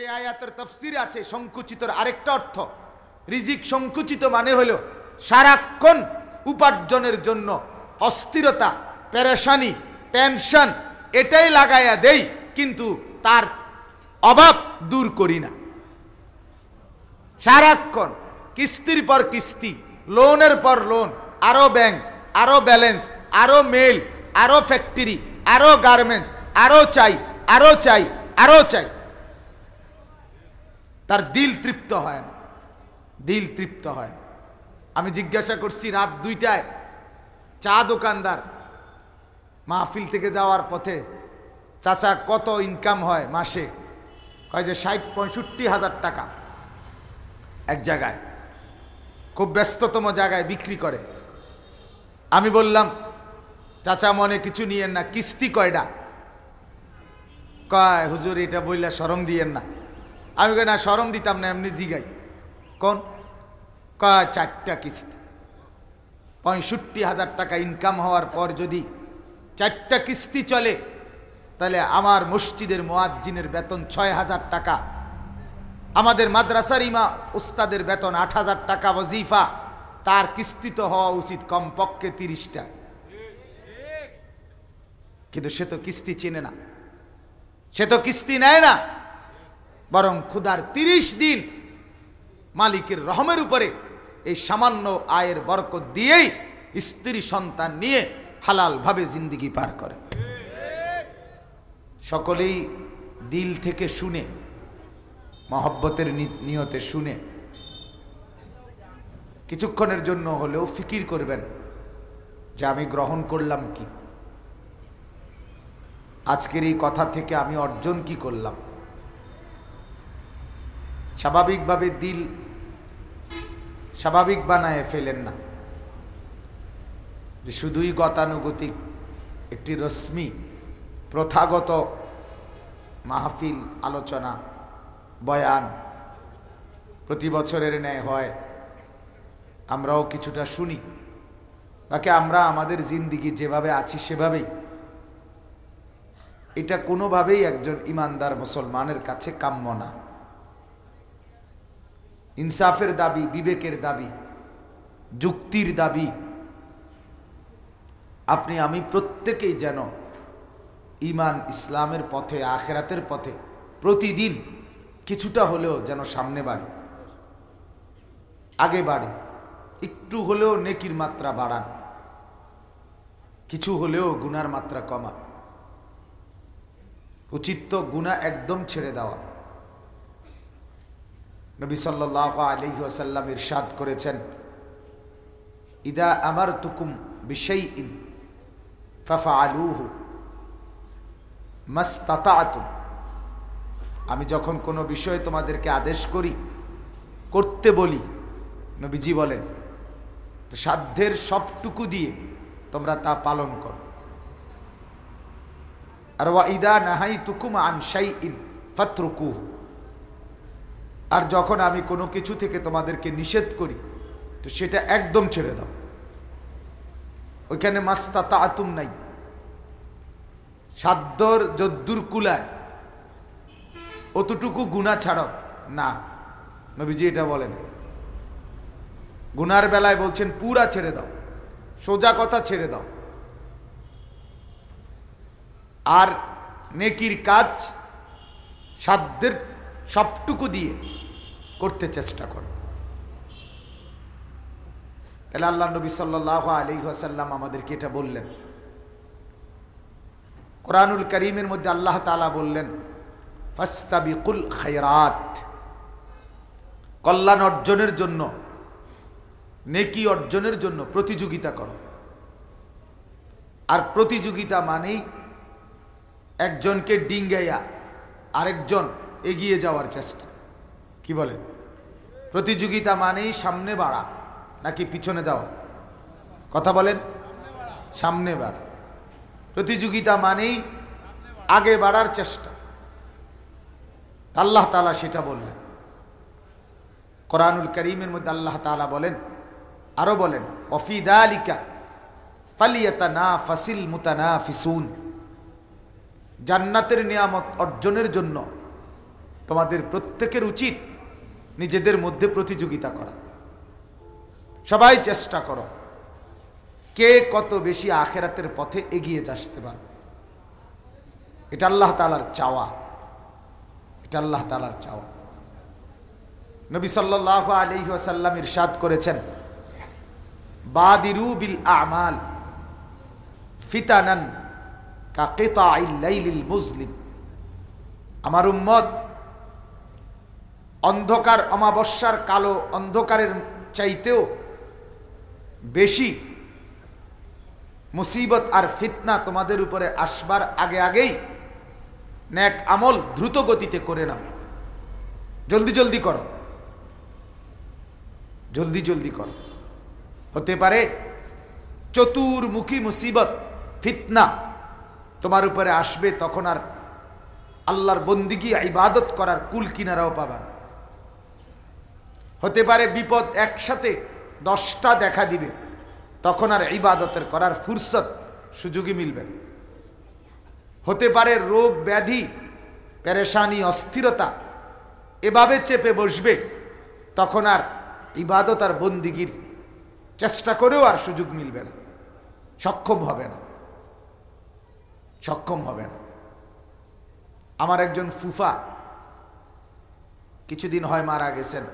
এই আয়াতের তফসির আছে সংকুচিতর আরেকটা অর্থ রিজিক সংকুচিত মানে হল সারাক্ষণ উপার্জনের জন্য অস্থিরতা প্যারাসানি টেনশন এটাই লাগাইয়া দেই কিন্তু তার অভাব দূর করি না সারাক্ষণ কিস্তির পর কিস্তি লোনের পর লোন আরও ব্যাংক আরও ব্যালেন্স আরও মেল আরও ফ্যাক্টরি আরও গার্মেন্টস আরও চাই আরও চাই আরও চাই তার দিল তৃপ্ত হয় না দিল তৃপ্ত হয় না আমি জিজ্ঞাসা করছি রাত দুইটায় চা দোকানদার মাহফিল থেকে যাওয়ার পথে চাচা কত ইনকাম হয় মাসে কয় যে ষাট পঁয়ষট্টি হাজার টাকা এক জায়গায় খুব ব্যস্ততম জায়গায় বিক্রি করে আমি বললাম চাচা মনে কিছু নিয়েন না কিস্তি কয়টা কয় হুজুর এটা বইলা সরম দিয়েন না আমি কই না সরম দিতাম না এমনি জিগাই কোন কয় চারটা কিস্তি পঁয়ষট্টি হাজার টাকা ইনকাম হওয়ার পর যদি চারটা কিস্তি চলে তাহলে আমার মসজিদের মোয়াজ্জিনের বেতন ছয় হাজার টাকা আমাদের মাদ্রাসার ইমা উস্তাদের বেতন আট হাজার টাকা ওজিফা তার কিস্তি তো হওয়া উচিত কমপক্ষে তিরিশটা কিন্তু সে তো কিস্তি চেনে না সে তো কিস্তি নেয় না বরং ক্ষুধার তিরিশ দিন মালিকের রহমের উপরে এই সামান্য আয়ের বরকত দিয়েই স্ত্রী সন্তান নিয়ে হালালভাবে জিন্দিগি পার করে সকলেই দিল থেকে শুনে মহব্বতের নিয়তে শুনে কিছুক্ষণের জন্য হলেও ফিকির করবেন যে আমি গ্রহণ করলাম কি আজকের এই কথা থেকে আমি অর্জন কি করলাম স্বাভাবিকভাবে দিল স্বাভাবিক বানায় ফেলেন না যে শুধুই গতানুগতিক একটি রশ্মি প্রথাগত মাহফিল আলোচনা বয়ান প্রতি বছরের ন্যায় হয় আমরাও কিছুটা শুনি তাকে আমরা আমাদের জিন্দিগি যেভাবে আছি সেভাবেই এটা কোনোভাবেই একজন ইমানদার মুসলমানের কাছে কাম্য না ইনসাফের দাবি বিবেকের দাবি যুক্তির দাবি আপনি আমি প্রত্যেকেই যেন ইমান ইসলামের পথে আখেরাতের পথে প্রতিদিন কিছুটা হলেও যেন সামনে বাড়ি আগে বাড়ি একটু হলেও নেকির মাত্রা বাড়ান কিছু হলেও গুনার মাত্রা কমা উচিত তো গুণা একদম ছেড়ে দেওয়া নবী সাল্লাহ আলী আসাল্লাম ইরশাদ করেছেন ইদা আমার তুকুম বিষয় ইন ফাফা আলুহু আতুম আমি যখন কোনো বিষয়ে তোমাদেরকে আদেশ করি করতে বলি নবীজি বলেন তো সাধ্যের সবটুকু দিয়ে তোমরা তা পালন করো আর ওয়া ইদা নাহাই তুকুম আনসাই ইন ফাত্রুকুহু আর যখন আমি কোনো কিছু থেকে তোমাদেরকে নিষেধ করি তো সেটা একদম ছেড়ে দাও ওইখানে মাস্তা তা আতুম নাই সাদ্যর যদ্দুর কুলায় অতটুকু গুণা ছাড়ো না নবীজি এটা বলেন গুনার বেলায় বলছেন পুরা ছেড়ে দাও সোজা কথা ছেড়ে দাও আর নেকির কাজ সাধ্যের সবটুকু দিয়ে করতে চেষ্টা করো তাহলে আল্লাহ নবী সাল্লাহ আলী হাসাল্লাম আমাদেরকে এটা বললেন কোরআনুল করিমের মধ্যে আল্লাহ তালা বললেন ফাস্তাবিকুল খায়রাত কল্যাণ অর্জনের জন্য নেকি অর্জনের জন্য প্রতিযোগিতা করো আর প্রতিযোগিতা মানেই একজনকে ডিঙ্গাইয়া আরেকজন এগিয়ে যাওয়ার চেষ্টা কি বলেন প্রতিযোগিতা মানেই সামনে বাড়া নাকি পিছনে যাওয়া কথা বলেন সামনে বাড়া প্রতিযোগিতা মানেই আগে বাড়ার চেষ্টা আল্লাহ তালা সেটা বললেন কোরআনুল করিমের মধ্যে আল্লাহ তালা বলেন আরও বলেন অফিদ আলিকা ফালিয়াতা না ফাসিল মুতানা ফিসুন জান্নাতের নিয়ামত অর্জনের জন্য তোমাদের প্রত্যেকের উচিত নিজেদের মধ্যে প্রতিযোগিতা করা সবাই চেষ্টা করো কে কত বেশি আখেরাতের পথে এগিয়ে আসতে পারো এটা আল্লাহ তালার চাওয়া এটা আল্লাহ তালার চাওয়া নবী সাল্লাহ আলি আসাল্লাম ইরশাদ করেছেন বাদিরু বিল আমাল ফিতানান কাকেতা মুসলিম আমার উম্মত অন্ধকার অমাবস্যার কালো অন্ধকারের চাইতেও বেশি মুসিবত আর ফিতনা তোমাদের উপরে আসবার আগে আগেই ন্যাক আমল দ্রুত গতিতে করে নাও জলদি জলদি করো জলদি জলদি করো হতে পারে চতুর্মুখী মুসিবত ফিতনা তোমার উপরে আসবে তখন আর আল্লাহর বন্দিগি ইবাদত করার কুল কিনারাও পাবার হতে পারে বিপদ একসাথে দশটা দেখা দিবে তখন আর ইবাদতের করার ফুরসত সুযোগই মিলবে হতে পারে রোগ ব্যাধি প্যারেশানি অস্থিরতা এভাবে চেপে বসবে তখন আর ইবাদত আর বন্দিগির চেষ্টা করেও আর সুযোগ মিলবে না সক্ষম হবে না সক্ষম হবে না আমার একজন ফুফা কিছুদিন হয় মারা গেছেন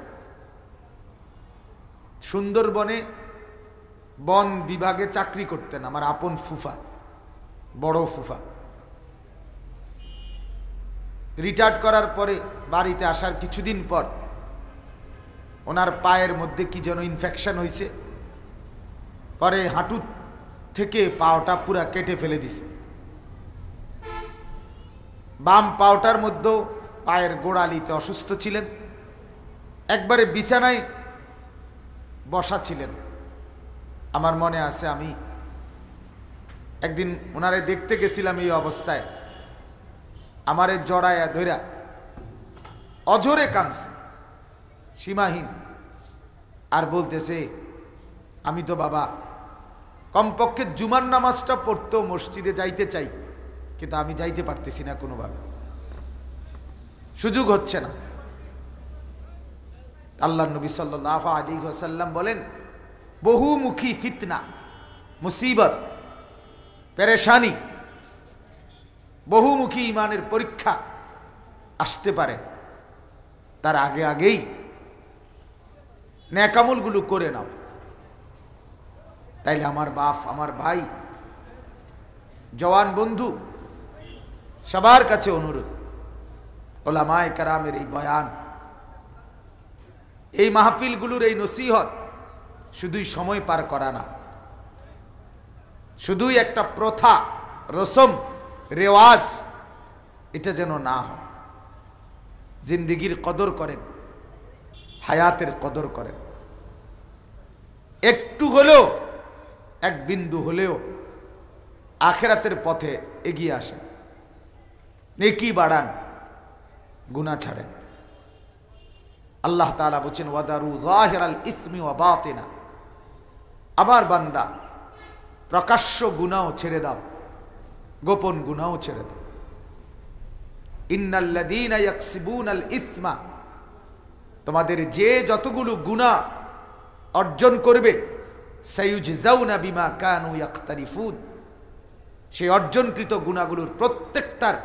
সুন্দরবনে বন বিভাগে চাকরি করতেন আমার আপন ফুফা বড় ফুফা রিটায়ার্ড করার পরে বাড়িতে আসার কিছুদিন পর ওনার পায়ের মধ্যে কি যেন ইনফেকশন হয়েছে পরে হাঁটু থেকে পাওটা পুরা কেটে ফেলে দিছে বাম পাওটার মধ্যেও পায়ের গোড়ালিতে অসুস্থ ছিলেন একবারে বিছানায় বসা ছিলেন আমার মনে আছে আমি একদিন ওনারে দেখতে গেছিলাম এই অবস্থায় আমারে জড়ায়া ধৈরা অঝরে কাঁদছে সীমাহীন আর বলতেছে আমি তো বাবা কমপক্ষে জুমার নামাজটা পড়তো মসজিদে যাইতে চাই কিন্তু আমি যাইতে পারতেছি না কোনোভাবে সুযোগ হচ্ছে না আল্লাহ নবী সাল্লাহ আলী হাসাল্লাম বলেন বহুমুখী ফিতনা মুসিবত পেরেশানি বহুমুখী ইমানের পরীক্ষা আসতে পারে তার আগে আগেই ন্যাকামলগুলো করে নাও তাইলে আমার বাপ আমার ভাই জওয়ান বন্ধু সবার কাছে অনুরোধ ওলামায় কারামের এই বয়ান এই মাহফিলগুলোর এই নসিহত শুধুই সময় পার করা না শুধুই একটা প্রথা রসম রেওয়াজ এটা যেন না হয় জিন্দিগির কদর করেন হায়াতের কদর করেন একটু হলেও এক বিন্দু হলেও আখেরাতের পথে এগিয়ে আসেন নেকি বাড়ান গুণা ছাড়েন আল্লাহ তালা বলছেন ওয়াদারু জাহেরাল ইসমি ও বাতেনা আবার বান্দা প্রকাশ্য গুণাও ছেড়ে দাও গোপন গুণাও ছেড়ে দাও ইন্নাল্লাদিন আল ইসমা তোমাদের যে যতগুলো গুণা অর্জন করবে সাইউজাউনা বিমা কানু ইয়াক্তারিফুন সেই অর্জনকৃত গুণাগুলোর প্রত্যেকটার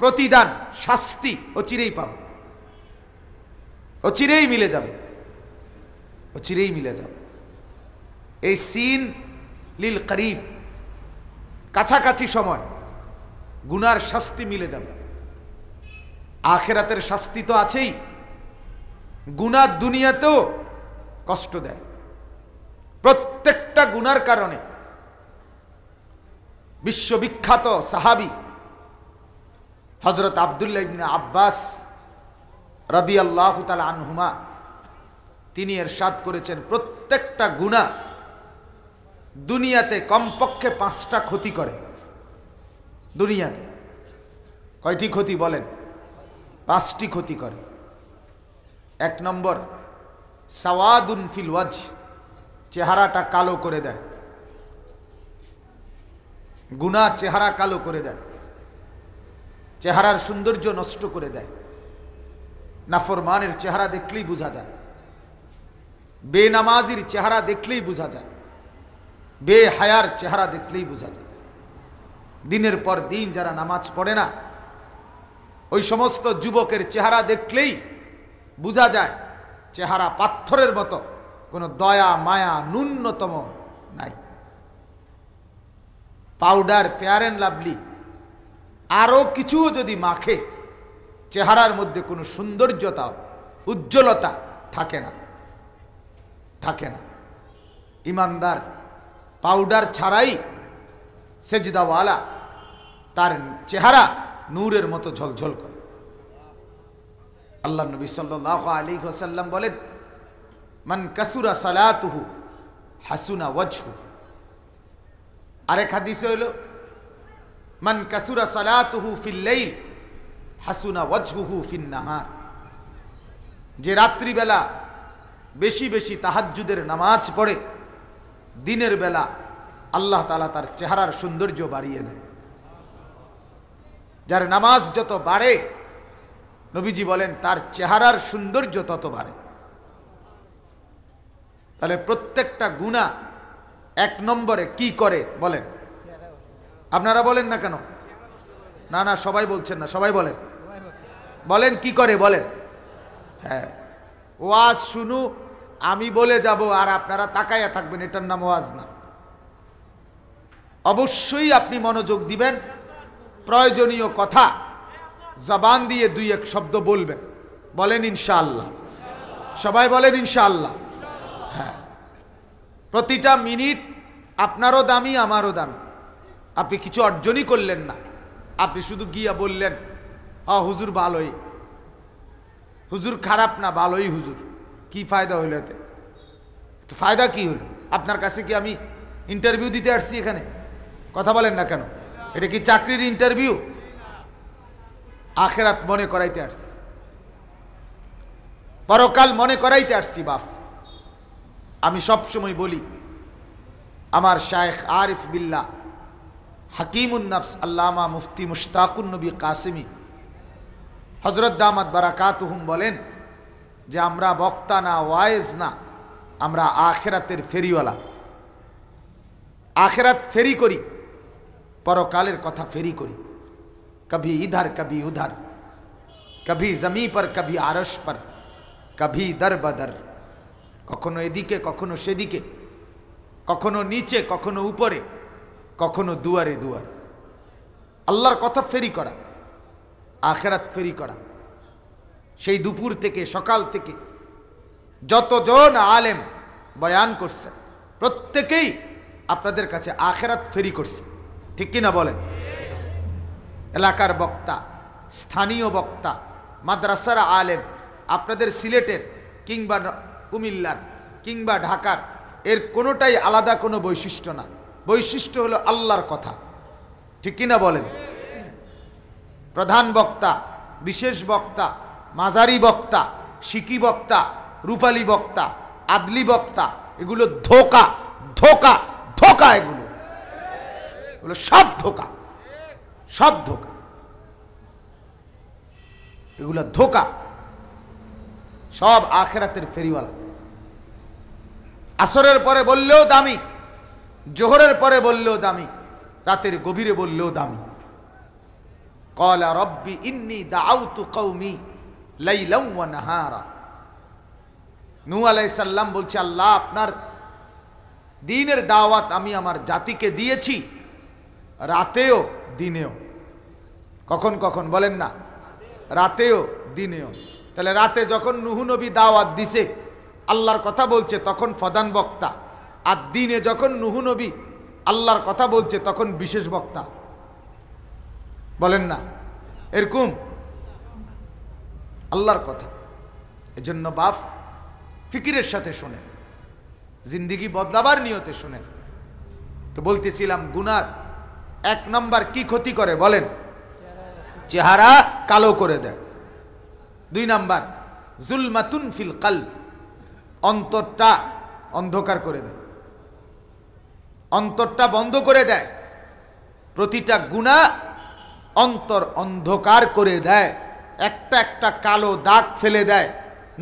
প্রতিদান শাস্তি ও চিরেই পাবে ও চিরেই মিলে যাবে ও চিরেই মিলে যাবে এই সিন লিল করিব কাছাকাছি সময় গুনার শাস্তি মিলে যাবে আখেরাতের শাস্তি তো আছেই গুনার দুনিয়াতেও কষ্ট দেয় প্রত্যেকটা গুনার কারণে বিশ্ববিখ্যাত সাহাবি হজরত আবদুল্লাহ ইবনে আব্বাস আল্লাহ তালা আনহুমা তিনি এর সাদ করেছেন প্রত্যেকটা গুণা দুনিয়াতে কমপক্ষে পাঁচটা ক্ষতি করে দুনিয়াতে কয়টি ক্ষতি বলেন পাঁচটি ক্ষতি করে এক নম্বর সাওয়াদুন ফিলওয়াজ চেহারাটা কালো করে দেয় গুণা চেহারা কালো করে দেয় চেহারার সৌন্দর্য নষ্ট করে দেয় নাফরমানের চেহারা দেখলেই বোঝা যায় বেনামাজির চেহারা দেখলেই বোঝা যায় বেহায়ার চেহারা দেখলেই বোঝা যায় দিনের পর দিন যারা নামাজ পড়ে না ওই সমস্ত যুবকের চেহারা দেখলেই বোঝা যায় চেহারা পাথরের মতো কোনো দয়া মায়া ন্যূনতম নাই পাউডার ফেয়ার অ্যান্ড লাভলি আরও কিছুও যদি মাখে চেহারার মধ্যে কোনো সৌন্দর্যতা উজ্জ্বলতা থাকে না থাকে না ইমানদার পাউডার ছাড়াই সেজদাওয়ালা তার চেহারা নূরের মতো ঝলঝল করে আল্লাহ নবী সাল আলী হোসাল্লাম বলেন মান কাসুরা সালাতহু হাসুনা ওয়াজহু আরেক হাদিসে হইল মান কাসুরা সালাতহু ফিল্লাইল হাসুনা ওয়াজহুহু নাহার যে রাত্রিবেলা বেশি বেশি তাহাজ্জুদের নামাজ পড়ে দিনের বেলা আল্লাহ তালা তার চেহারার সৌন্দর্য বাড়িয়ে দেয় যার নামাজ যত বাড়ে নবীজি বলেন তার চেহারার সৌন্দর্য তত বাড়ে তাহলে প্রত্যেকটা গুণা এক নম্বরে কি করে বলেন আপনারা বলেন না কেন না না সবাই বলছেন না সবাই বলেন বলেন কি করে বলেন হ্যাঁ ওয়াজ শুনু আমি বলে যাব আর আপনারা তাকাইয়া থাকবেন এটার নাম ওয়াজ না অবশ্যই আপনি মনোযোগ দিবেন প্রয়োজনীয় কথা জবান দিয়ে দুই এক শব্দ বলবেন বলেন ইনশাআল্লাহ সবাই বলেন ইনশাআল্লাহ হ্যাঁ প্রতিটা মিনিট আপনারও দামি আমারও দামি আপনি কিছু অর্জনই করলেন না আপনি শুধু গিয়া বললেন হ্যাঁ হুজুর ভালোই হুজুর খারাপ না ভালোই হুজুর কি ফায়দা হইল এতে তো ফায়দা কি হলো আপনার কাছে কি আমি ইন্টারভিউ দিতে আসছি এখানে কথা বলেন না কেন এটা কি চাকরির ইন্টারভিউ আখেরাত মনে করাইতে আসছি পরকাল মনে করাইতে আসছি বাফ আমি সবসময় বলি আমার শায়েখ আরিফ বিল্লা হাকিমুন্নাফস আল্লামা মুফতি মুশতাকুন্নবী কাসিমী হজরত দামাত বারাকাতুহুম বলেন যে আমরা বক্তা না ওয়াইজ না আমরা আখেরাতের ফেরিওয়ালা আখেরাত ফেরি করি পরকালের কথা ফেরি করি কভি ইধার কভি উধার কভি জমি পর কভি আরশ পর কভি দর বদর কখনো এদিকে কখনো সেদিকে কখনো নিচে কখনো উপরে কখনো দুয়ারে দুয়ার আল্লাহর কথা ফেরি করা আখেরাত ফেরি করা সেই দুপুর থেকে সকাল থেকে যতজন আলেম বয়ান করছে প্রত্যেকেই আপনাদের কাছে আখেরাত ফেরি করছে ঠিক কিনা বলেন এলাকার বক্তা স্থানীয় বক্তা মাদ্রাসার আলেম আপনাদের সিলেটের কিংবা কুমিল্লার কিংবা ঢাকার এর কোনোটাই আলাদা কোনো বৈশিষ্ট্য না বৈশিষ্ট্য হলো আল্লাহর কথা ঠিক কিনা বলেন প্রধান বক্তা বিশেষ বক্তা মাঝারি বক্তা সিকি বক্তা রূপালি বক্তা আদলি বক্তা এগুলো ধোকা ধোকা ধোকা এগুলো এগুলো সব ধোকা সব ধোকা এগুলো ধোকা সব আখেরাতের ফেরিওয়ালা আসরের পরে বললেও দামি জোহরের পরে বললেও দামি রাতের গভীরে বললেও দামি কলা রব্বি ইন্নি তু কৌমি লাইলাম ও নাহারা নু আলাইসাল্লাম বলছে আল্লাহ আপনার দিনের দাওয়াত আমি আমার জাতিকে দিয়েছি রাতেও দিনেও কখন কখন বলেন না রাতেও দিনেও তাহলে রাতে যখন নুহু দাওয়াত দিছে আল্লাহর কথা বলছে তখন ফদান বক্তা আর দিনে যখন নুহু আল্লাহর কথা বলছে তখন বিশেষ বক্তা বলেন না এরকম আল্লাহর কথা এজন্য বাফ ফিকিরের সাথে শোনেন জিন্দিগি বদলাবার নিয়তে শোনেন তো বলতেছিলাম গুনার এক নম্বর কি ক্ষতি করে বলেন চেহারা কালো করে দেয় দুই নম্বর জুলমাতুন ফিল কাল অন্তরটা অন্ধকার করে দেয় অন্তরটা বন্ধ করে দেয় প্রতিটা গুণা অন্তর অন্ধকার করে দেয় একটা একটা কালো দাগ ফেলে দেয়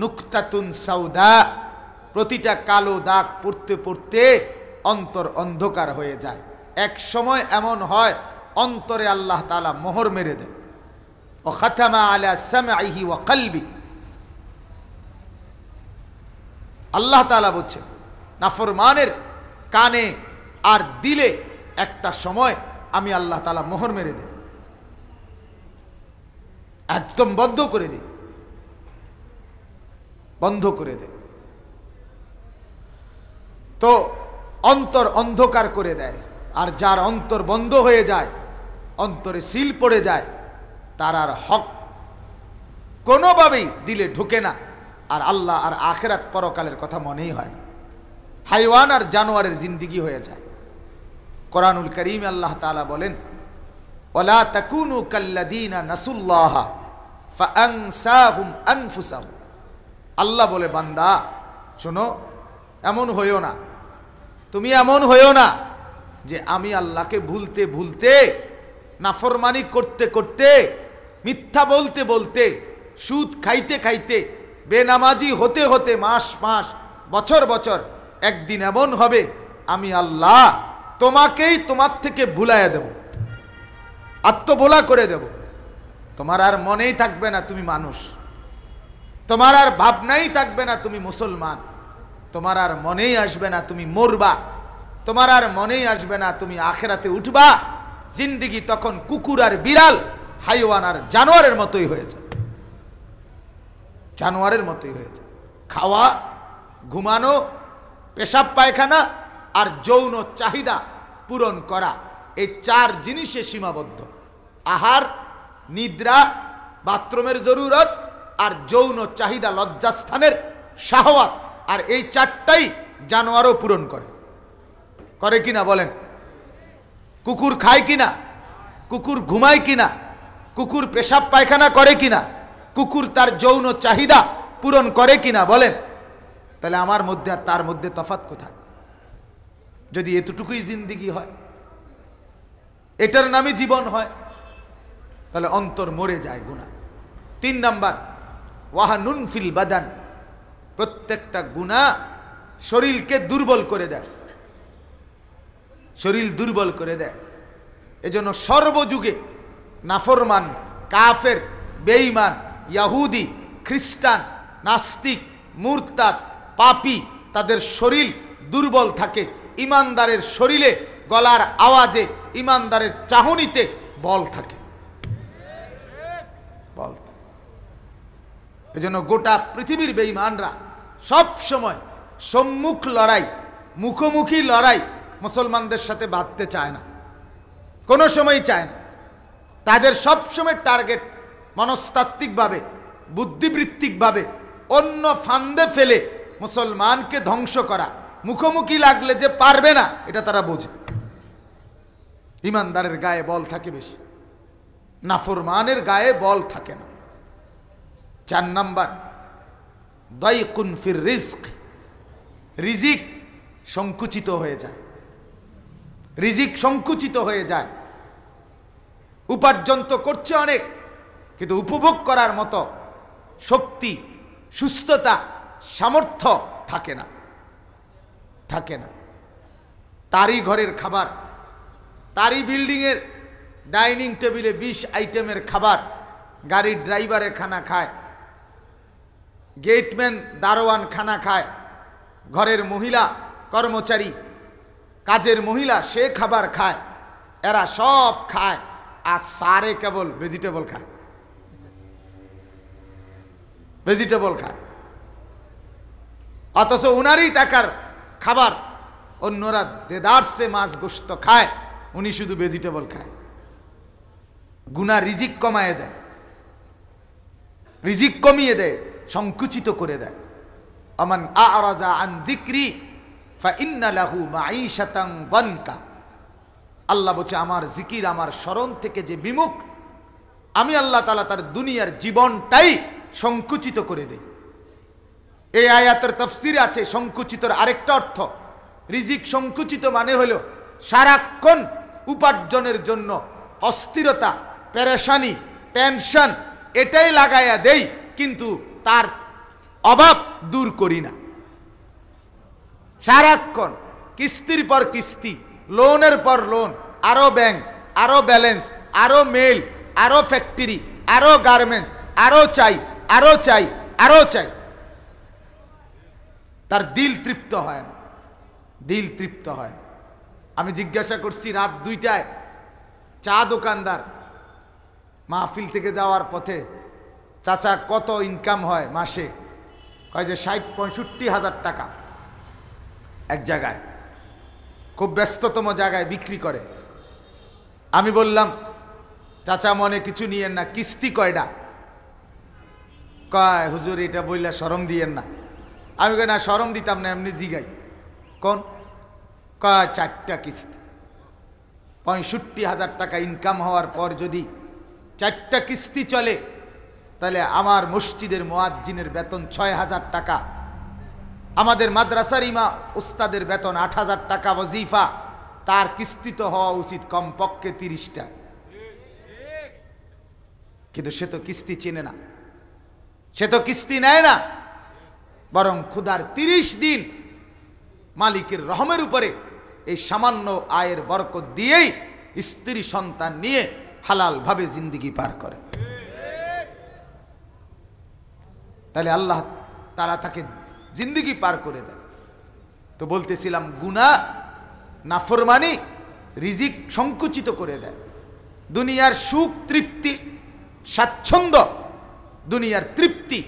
নুকতাতুন সাউদা প্রতিটা কালো দাগ পড়তে পড়তে অন্তর অন্ধকার হয়ে যায় এক সময় এমন হয় অন্তরে আল্লাহ তালা মোহর মেরে দেয় ও খাতামা আলা আইহি ও কালবি আল্লাহ তালা বলছে নাফরমানের কানে আর দিলে একটা সময় আমি আল্লাহ তালা মোহর মেরে দেব একদম বন্ধ করে দে বন্ধ করে দে তো অন্তর অন্ধকার করে দেয় আর যার অন্তর বন্ধ হয়ে যায় অন্তরে সিল পড়ে যায় তার আর হক কোনোভাবেই দিলে ঢুকে না আর আল্লাহ আর আখেরাত পরকালের কথা মনেই হয় না হাইওয়ান আর জানোয়ারের জিন্দিগি হয়ে যায় কোরআনুল করিম আল্লাহ তালা বলেন ওলা তাকুনু কাল্লাদিনা নাসুল্লাহ আল্লাহ বলে বান্দা শোনো এমন হইও না তুমি এমন হইও না যে আমি আল্লাহকে ভুলতে ভুলতে নাফরমানি করতে করতে মিথ্যা বলতে বলতে সুদ খাইতে খাইতে বেনামাজি হতে হতে মাস মাস বছর বছর একদিন এমন হবে আমি আল্লাহ তোমাকেই তোমার থেকে ভুলাইয়া দেবো আত্মবোলা করে দেব তোমার আর মনেই থাকবে না তুমি মানুষ তোমার আর ভাবনাই থাকবে না তুমি মুসলমান তোমার আর মনেই আসবে না তুমি মরবা তোমার আর মনেই আসবে না তুমি আখেরাতে উঠবা জিন্দিগি তখন কুকুর আর বিড়াল হাইওয়ান আর জানোয়ারের মতোই হয়ে যায় জানোয়ারের মতোই হয়ে যায় খাওয়া ঘুমানো পেশাব পায়খানা আর যৌন চাহিদা পূরণ করা এই চার জিনিসে সীমাবদ্ধ আহার নিদ্রা বাথরুমের জরুরত আর যৌন চাহিদা লজ্জাস্থানের শাহওয়াত আর এই চারটাই জানোয়ারও পূরণ করে করে কি না বলেন কুকুর খায় কি না কুকুর ঘুমায় কি না কুকুর পেশাব পায়খানা করে কি না কুকুর তার যৌন চাহিদা পূরণ করে কি না বলেন তাহলে আমার মধ্যে আর তার মধ্যে তফাত কোথায় যদি এতটুকুই জিন্দিগি হয় এটার নামই জীবন হয় তাহলে অন্তর মরে যায় গুণা তিন নাম্বার ওয়াহানুন ফিল বাদান প্রত্যেকটা গুণা শরীরকে দুর্বল করে দেয় শরীর দুর্বল করে দেয় এজন্য সর্বযুগে নাফরমান কাফের বেঈমান ইয়াহুদি খ্রিস্টান নাস্তিক মূর্তাত পাপি তাদের শরীর দুর্বল থাকে ইমানদারের শরীরে গলার আওয়াজে ইমানদারের চাহনিতে বল থাকে এজন্য গোটা পৃথিবীর বেঈমানরা সব সময় সম্মুখ লড়াই মুখোমুখি লড়াই মুসলমানদের সাথে বাঁধতে চায় না কোনো সময় চায় না তাদের সবসময় টার্গেট মনস্তাত্ত্বিকভাবে বুদ্ধিবৃত্তিকভাবে অন্য ফান্দে ফেলে মুসলমানকে ধ্বংস করা মুখোমুখি লাগলে যে পারবে না এটা তারা বোঝে ইমানদারের গায়ে বল থাকে বেশি নাফরমানের গায়ে বল থাকে না চার নাম্বার দয়কুন ফির রিস্ক রিজিক সংকুচিত হয়ে যায় রিজিক সংকুচিত হয়ে যায় উপার্জন তো করছে অনেক কিন্তু উপভোগ করার মতো শক্তি সুস্থতা সামর্থ্য থাকে না থাকে না তারই ঘরের খাবার তারই বিল্ডিংয়ের ডাইনিং টেবিলে বিশ আইটেমের খাবার গাড়ির ড্রাইভারে খানা খায় গেটম্যান দারোয়ান খানা খায় ঘরের মহিলা কর্মচারী কাজের মহিলা সে খাবার খায় এরা সব খায় আর সারে কেবল ভেজিটেবল খায় ভেজিটেবল খায় অথচ উনারই টাকার খাবার অন্যরা দেদারসে মাছ গোস্ত খায় উনি শুধু ভেজিটেবল খায় গুনা রিজিক কমায় দেয় রিজিক কমিয়ে দেয় সংকুচিত করে দেয় আমান আরাজা আন দিক্রি ফাইন্নালাহু মাঈশাতাং বনকা আল্লাহ বলছে আমার জিকির আমার স্মরণ থেকে যে বিমুখ আমি আল্লাহ তালা তার দুনিয়ার জীবনটাই সংকুচিত করে দেই এই আয়াতের তফসির আছে সংকুচিতর আরেকটা অর্থ রিজিক সংকুচিত মানে হলো সারাক্ষণ উপার্জনের জন্য অস্থিরতা পেরেশানি টেনশন এটাই লাগাইয়া দেই কিন্তু তার অভাব দূর করি না সারাক্ষণ কিস্তির পর কিস্তি লোনের পর লোন আরও ব্যাংক আরও ব্যালেন্স আরও মেল আরও ফ্যাক্টরি আরও গার্মেন্টস আরও চাই আরও চাই আরও চাই তার দিল তৃপ্ত হয় না দিল তৃপ্ত হয় না আমি জিজ্ঞাসা করছি রাত দুইটায় চা দোকানদার মাহফিল থেকে যাওয়ার পথে চাচা কত ইনকাম হয় মাসে কয় যে ষাট পঁয়ষট্টি হাজার টাকা এক জায়গায় খুব ব্যস্ততম জায়গায় বিক্রি করে আমি বললাম চাচা মনে কিছু নিয়েন না কিস্তি কয়টা কয় হুজুর এটা বইলা সরম দিয়েন না আমি কয় না সরম দিতাম না এমনি জিগাই কোন কয় চারটা কিস্তি পঁয়ষট্টি হাজার টাকা ইনকাম হওয়ার পর যদি চারটা কিস্তি চলে তাহলে আমার মসজিদের মোয়াজ্জিনের বেতন ছয় হাজার টাকা আমাদের মাদ্রাসার ইমা উস্তাদের বেতন আট হাজার টাকা ওজিফা তার কিস্তিত হওয়া উচিত কমপক্ষে তিরিশটা কিন্তু সে তো কিস্তি চেনে না সে তো কিস্তি নেয় না বরং ক্ষুধার তিরিশ দিন মালিকের রহমের উপরে এই সামান্য আয়ের বরকত দিয়েই স্ত্রী সন্তান নিয়ে হালালভাবে জিন্দিগি পার করে তাহলে আল্লাহ তারা তাকে জিন্দিগি পার করে দেয় তো বলতেছিলাম গুণা নাফরমানি রিজিক সংকুচিত করে দেয় দুনিয়ার সুখ তৃপ্তি স্বাচ্ছন্দ্য দুনিয়ার তৃপ্তি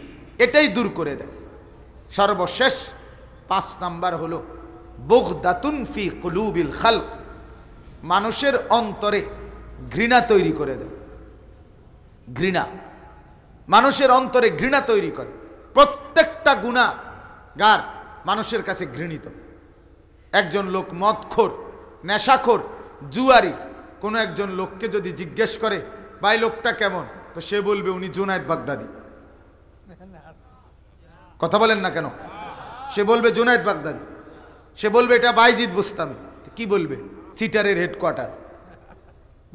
এটাই দূর করে দেয় সর্বশেষ পাঁচ নাম্বার হলো দাতুন ফি কলুবিল খালক মানুষের অন্তরে ঘৃণা তৈরি করে দেয় ঘৃণা মানুষের অন্তরে ঘৃণা তৈরি করে প্রত্যেকটা গুণা গার মানুষের কাছে ঘৃণিত একজন লোক মদখোর নেশাখোর জুয়ারি কোনো একজন লোককে যদি জিজ্ঞেস করে বাই লোকটা কেমন তো সে বলবে উনি জুনায়দ বাগদাদি কথা বলেন না কেন সে বলবে জুনায়দ বাগদাদি সে বলবে এটা বাইজিদ বুস্তামি কি বলবে সিটারের হেডকোয়ার্টার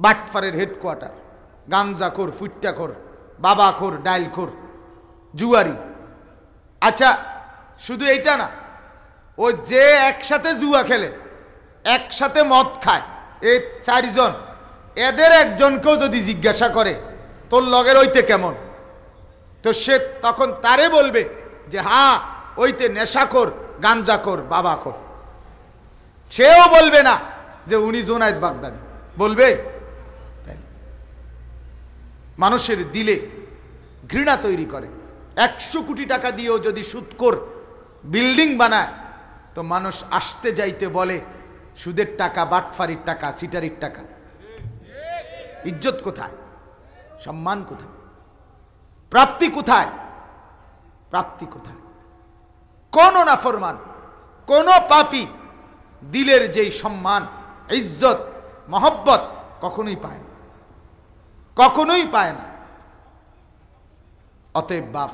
বাটফারের হেডকোয়ার্টার গাঞ্জাখোর ফুট্টাখোর বাবা খোর ডাইল খোর জুয়ারি আচ্ছা শুধু এইটা না ও যে একসাথে জুয়া খেলে একসাথে মদ খায় এই চারজন এদের একজনকেও যদি জিজ্ঞাসা করে তোর লগের ওইতে কেমন তো সে তখন তারে বলবে যে হ্যাঁ ওইতে নেশা গাঞ্জা কর বাবা কর সেও বলবে না যে উনি জোনায়দ বাগদাদি বলবে মানুষের দিলে ঘৃণা তৈরি করে একশো কোটি টাকা দিয়েও যদি সুৎকর বিল্ডিং বানায় তো মানুষ আসতে যাইতে বলে সুদের টাকা বাটফারির টাকা সিটারির টাকা ইজ্জত কোথায় সম্মান কোথায় প্রাপ্তি কোথায় প্রাপ্তি কোথায় কোন নাফরমান কোন পাপি দিলের যেই সম্মান ইজ্জত মহব্বত কখনোই পায় না কখনোই পায় না অতএব বাপ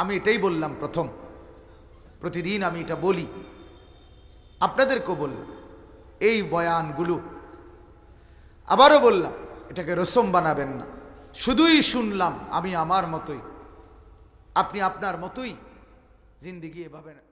আমি এটাই বললাম প্রথম প্রতিদিন আমি এটা বলি আপনাদেরকেও বললাম এই বয়ানগুলো আবারও বললাম এটাকে রসম বানাবেন না শুধুই শুনলাম আমি আমার মতোই আপনি আপনার মতোই জিন্দিগি এভাবে